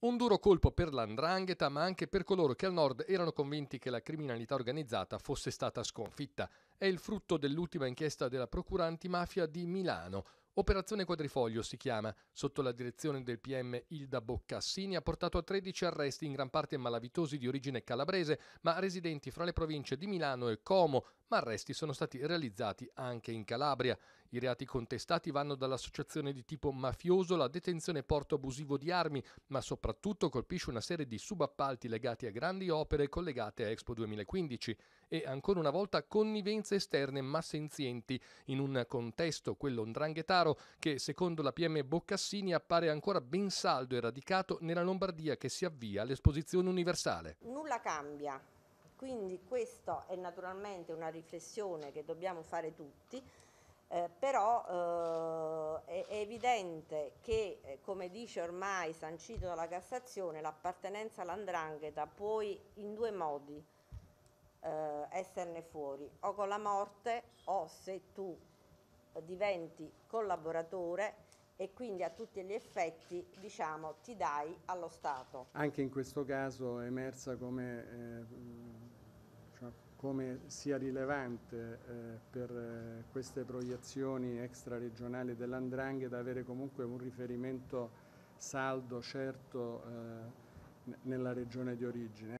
Un duro colpo per l'andrangheta, ma anche per coloro che al nord erano convinti che la criminalità organizzata fosse stata sconfitta. È il frutto dell'ultima inchiesta della Procura antimafia di Milano, Operazione Quadrifoglio si chiama. Sotto la direzione del PM Ilda Boccassini ha portato a 13 arresti in gran parte malavitosi di origine calabrese, ma residenti fra le province di Milano e Como, ma arresti sono stati realizzati anche in Calabria. I reati contestati vanno dall'associazione di tipo mafioso alla detenzione porto abusivo di armi, ma soprattutto colpisce una serie di subappalti legati a grandi opere collegate a Expo 2015 e ancora una volta connivenze esterne ma senzienti in un contesto, quello ndranghetario, denaro che, secondo la PM Boccassini, appare ancora ben saldo e radicato nella Lombardia che si avvia all'esposizione universale. Nulla cambia, quindi questa è naturalmente una riflessione che dobbiamo fare tutti. Eh, però eh, è evidente che, eh, come dice ormai sancito dalla Cassazione, l'appartenenza all'andrangheta può in due modi eh, esserne fuori, o con la morte o se tu diventi collaboratore e quindi a tutti gli effetti diciamo, ti dai allo Stato. Anche in questo caso è emersa come, eh, cioè, come sia rilevante eh, per eh, queste proiezioni extraregionali dell'Andrangheta avere comunque un riferimento saldo, certo, eh, nella regione di origine.